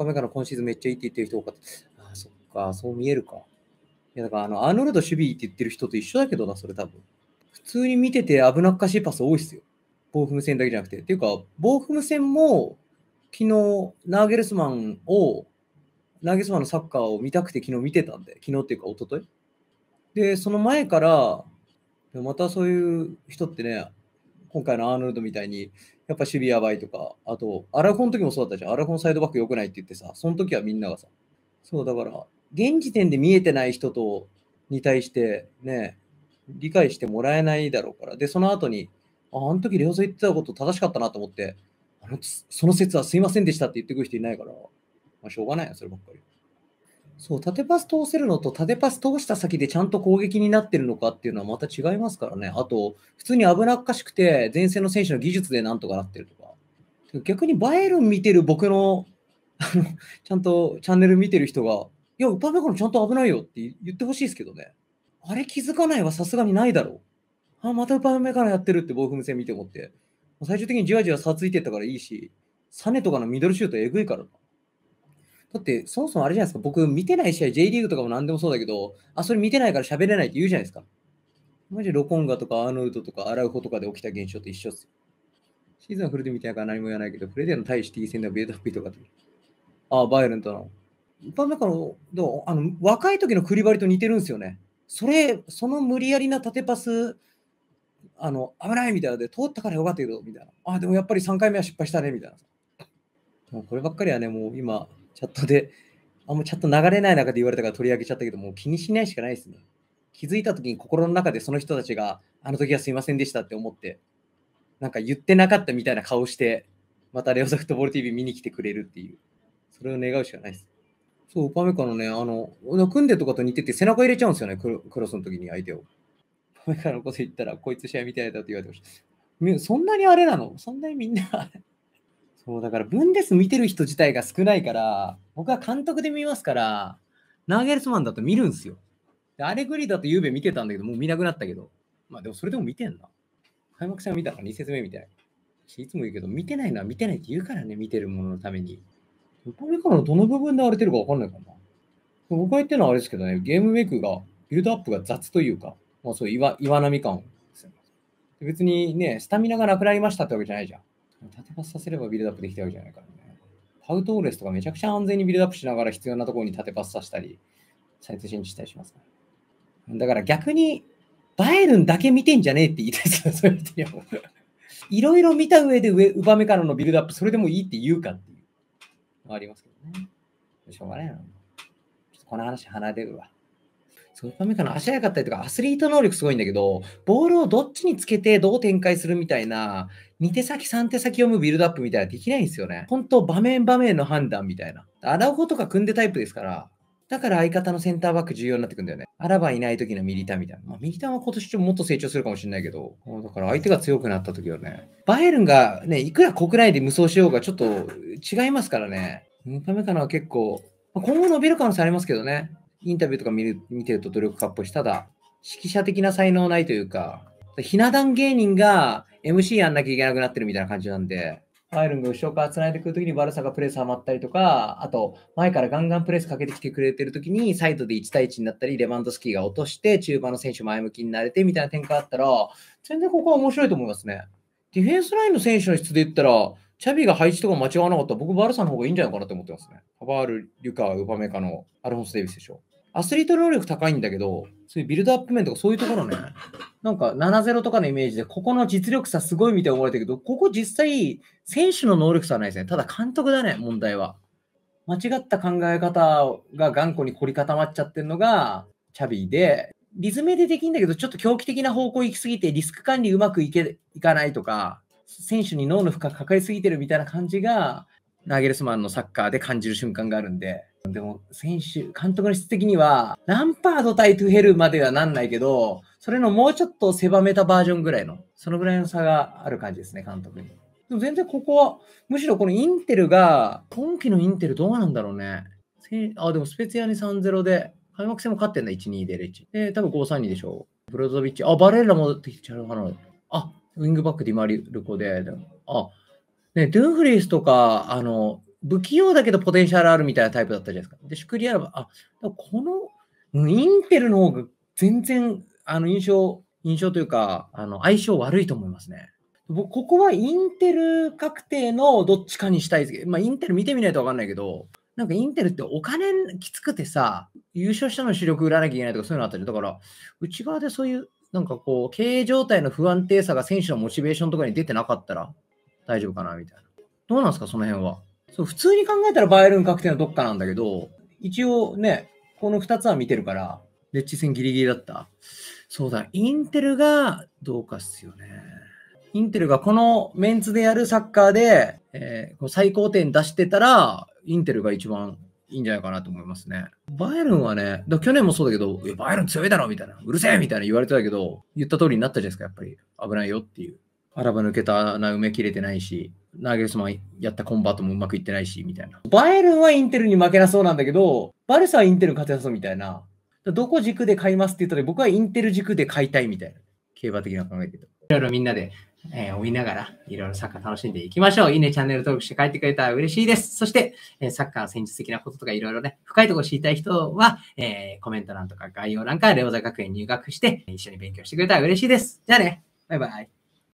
カメから今シーズンめっちゃいいって言ってる人多かった。ああ、そっか、そう見えるか。いや、だからあの、アーノルド守備って言ってる人と一緒だけどな、それ多分。普通に見てて危なっかしいパス多いっすよ。防風戦だけじゃなくて。っていうか、防風戦も、昨日、ナーゲルスマンを、ナーゲルスマンのサッカーを見たくて昨日見てたんで、昨日っていうか一昨日で、その前から、またそういう人ってね、今回のアーノルドみたいに、やっぱ守備やばいとか、あと、アラフォンの時もそうだったじゃん。アラフォンサイドバック良くないって言ってさ、その時はみんながさ、そうだから、現時点で見えてない人とに対してね、理解してもらえないだろうから。で、その後に、あ、あの時レオさん言ってたこと正しかったなと思って、あのその説はすいませんでしたって言ってくる人いないから、まあ、しょうがないよ、そればっかり。そう、縦パス通せるのと、縦パス通した先でちゃんと攻撃になってるのかっていうのはまた違いますからね。あと、普通に危なっかしくて、前線の選手の技術でなんとかなってるとか。逆にバえエルン見てる僕の、あの、ちゃんとチャンネル見てる人が、いや、ウパメカのちゃんと危ないよって言ってほしいですけどね。あれ気づかないはさすがにないだろう。あ、またウパメカのやってるって防風船見て思って。最終的にじわじわ差ついてったからいいし、サネとかのミドルシュートえぐいからな。だって、そもそもあれじゃないですか、僕見てない試合、J リーグとかも何でもそうだけど、あ、それ見てないから喋れないって言うじゃないですか。マジロコンガとかアーノルドとかアラウホとかで起きた現象と一緒っすよ。シーズンはフルで見てないから何も言わないけど、フレディアの対して T 戦ではベータフピーとかああ、バイオレントなの。だからどうあの若い時のクリバリと似てるんですよね。それ、その無理やりな縦パス、あの、危ないみたいなで、通ったからよかったけど、みたいな。あ、でもやっぱり3回目は失敗したね、みたいな。もうこればっかりはね、もう今、チャットで、あんまチャット流れない中で言われたから取り上げちゃったけど、もう気にしないしかないですね。気づいた時に心の中でその人たちが、あの時はすいませんでしたって思って、なんか言ってなかったみたいな顔して、またレオザフトボール TV 見に来てくれるっていう、それを願うしかないです。そう、パメカのね、あの、組んでとかと似てて背中入れちゃうんですよね、クロスの時に相手を。パメカのこと言ったら、こいつ試合みたいだと言われてました。そんなにあれなのそんなにみんなそうだから、ブンデス見てる人自体が少ないから、僕は監督で見ますから、ナーゲルスマンだと見るんですよ。でアレグリだと夕べ見てたんだけど、もう見なくなったけど。まあでもそれでも見てんな。開幕戦は見たから2節目みたい。いつも言うけど、見てないのは見てないって言うからね、見てるもののために。ポかカのどの部分で荒れてるか分かんないかな。僕が言ってるのはあれですけどね、ゲームメイクが、ビルドアップが雑というか、まあそう岩、岩波感別にね、スタミナがなくなりましたってわけじゃないじゃん。縦パスさせればビルドアップできたわけじゃないからね。パウトーレスとかめちゃくちゃ安全にビルドアップしながら必要なところに縦パスさせたり、サイトチェンジしたりしますから、ね。だから逆に、バえルンだけ見てんじゃねえって言いたいですよ、そういう意味でいろいろ見た上で上、ウバメからのビルドアップ、それでもいいって言うかっていうありますけどね。しょうがないな。ちょっとこの話、鼻でうわ。そのためかな、足早かったりとか、アスリート能力すごいんだけど、ボールをどっちにつけてどう展開するみたいな、2手先、3手先読むビルドアップみたいなできないんですよね。本当場面場面の判断みたいな。アラオとか組んでタイプですから、だから相方のセンターバック重要になってくるんだよね。アラバいない時のミリタみたいな。まあ、ミリタは今年ちょっともっと成長するかもしれないけど、だから相手が強くなった時はね、バイエルンがね、いくら国内で無双しようがちょっと違いますからね。ムパメカナは結構、今後伸びる可能性ありますけどね。インタビューとか見る見てると努力かっぽいし、ただ、指揮者的な才能ないというか、ひな壇芸人が MC やんなきゃいけなくなってるみたいな感じなんで、ファイルンが後ろから繋いでくるときにルサがプレスはまったりとか、あと前からガンガンプレスかけてきてくれてるときにサイドで1対1になったり、レバンドスキーが落として中盤の選手前向きになれてみたいな展開あったら、全然ここは面白いと思いますね。ディフェンスラインの選手の質で言ったら、チャビが配置とか間違わなかったら僕バルサの方がいいんじゃないかなと思ってますね。ハバール、リュカ、ウパメカのアルフォンス・デイビスでしょ。アスリート能力高いんだけど、そういうビルドアップ面とかそういうところね、なんか7-0とかのイメージで、ここの実力差すごいみたいに思われてるけど、ここ実際、選手の能力差はないですね。ただ監督だね、問題は。間違った考え方が頑固に凝り固まっちゃってるのが、チャビーで、リズムでできんだけど、ちょっと狂気的な方向行きすぎて、リスク管理うまくいけいかないとか、選手に脳の負荷かかりすぎてるみたいな感じが、ナーゲルスマンのサッカーで感じる瞬間があるんで、でも、選手、監督の質的には、ランパード対トゥヘルまではなんないけど、それのもうちょっと狭めたバージョンぐらいの、そのぐらいの差がある感じですね、監督に。でも全然ここは、むしろこのインテルが、今季のインテルどうなんだろうね。あ、でもスペツィアに3-0で、開幕戦も勝ってんだ、1-2でレッで、多分5-3-2でしょう。ブロゾビッチ、あ、バレーラ戻ってきちゃうかな。あ、ウィングバックディマリルコで、あ、ね、ドゥンフリースとか、あの、不器用だけどポテンシャルあるみたいなタイプだったじゃないですか。で、シュクリアラは、あ、この、インテルの方が全然、あの、印象、印象というか、あの、相性悪いと思いますね。僕、ここはインテル確定のどっちかにしたいですけど、まあ、インテル見てみないとわかんないけど、なんかインテルってお金きつくてさ、優勝したの主力売らなきゃいけないとかそういうのあったじゃん。だから、内側でそういう、なんかこう、経営状態の不安定さが選手のモチベーションとかに出てなかったら大丈夫かなみたいな。どうなんですか、その辺は。そう、普通に考えたらバイエルン確定のどっかなんだけど、一応ね、この2つは見てるから、レッチ戦ギリギリだった。そうだ、インテルがどうかっすよね。インテルがこのメンツでやるサッカーで、えー、最高点出してたら、インテルが一番いいんじゃないかなと思いますね。バイエルンはね、だ去年もそうだけど、バイエルン強いだろみたいな、うるせえみたいな言われてたけど、言った通りになったじゃないですか、やっぱり。危ないよっていう。ラば抜けたな、埋め切れてないし、ナーゲルスマンやったコンバートもうまくいってないし、みたいな。バエルンはインテルに負けなそうなんだけど、バルサはインテル勝てなそうみたいな。どこ軸で買いますって言ったら、僕はインテル軸で買いたいみたいな。競馬的な考えてた。いろいろみんなで、えー、追いながら、いろいろサッカー楽しんでいきましょう。いいね、チャンネル登録して帰ってくれたら嬉しいです。そして、えー、サッカー戦術的なこととかいろいろね、深いところ知りたい人は、えー、コメント欄とか概要欄からレオザ学園入学して、一緒に勉強してくれたら嬉しいです。じゃあね、バイバイ。